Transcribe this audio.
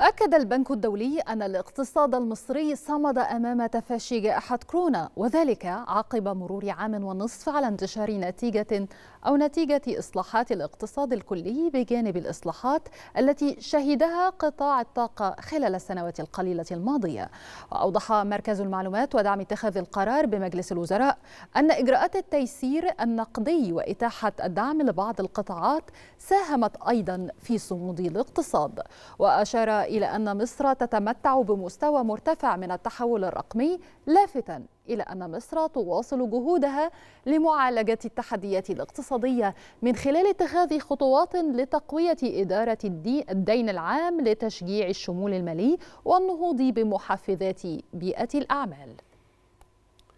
أكد البنك الدولي أن الاقتصاد المصري صمد أمام تفشي جائحة كورونا وذلك عقب مرور عام ونصف على انتشار نتيجة أو نتيجة إصلاحات الاقتصاد الكلي بجانب الإصلاحات التي شهدها قطاع الطاقة خلال السنوات القليلة الماضية وأوضح مركز المعلومات ودعم اتخاذ القرار بمجلس الوزراء أن إجراءات التيسير النقدي وإتاحة الدعم لبعض القطاعات ساهمت أيضا في صمود الاقتصاد وأشار إلى أن مصر تتمتع بمستوى مرتفع من التحول الرقمي لافتا إلى أن مصر تواصل جهودها لمعالجة التحديات الاقتصادية من خلال اتخاذ خطوات لتقوية إدارة الدين العام لتشجيع الشمول المالي والنهوض بمحفزات بيئة الأعمال